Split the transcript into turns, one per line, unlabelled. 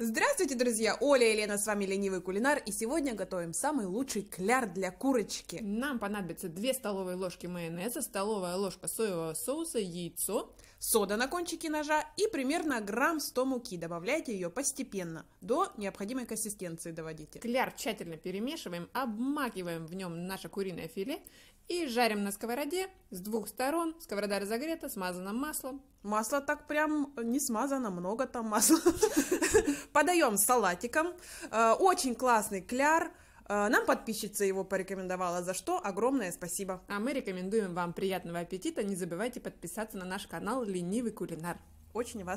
Здравствуйте, друзья! Оля и Елена, с вами Ленивый Кулинар, и сегодня готовим самый лучший кляр для курочки. Нам понадобится 2 столовые ложки майонеза, столовая ложка соевого соуса, яйцо, сода на кончике ножа и примерно грамм 100 муки. Добавляйте ее постепенно, до необходимой консистенции доводите. Кляр тщательно перемешиваем, обмакиваем в нем наше куриное филе и жарим на сковороде с двух сторон. Сковорода разогрета, смазана маслом. Масло так прям не смазано, много там масла. Подаем с салатиком. Э, очень классный кляр. Э, нам подписчица его порекомендовала, за что огромное спасибо. А мы рекомендуем вам приятного аппетита. Не забывайте подписаться на наш канал «Ленивый кулинар». Очень вас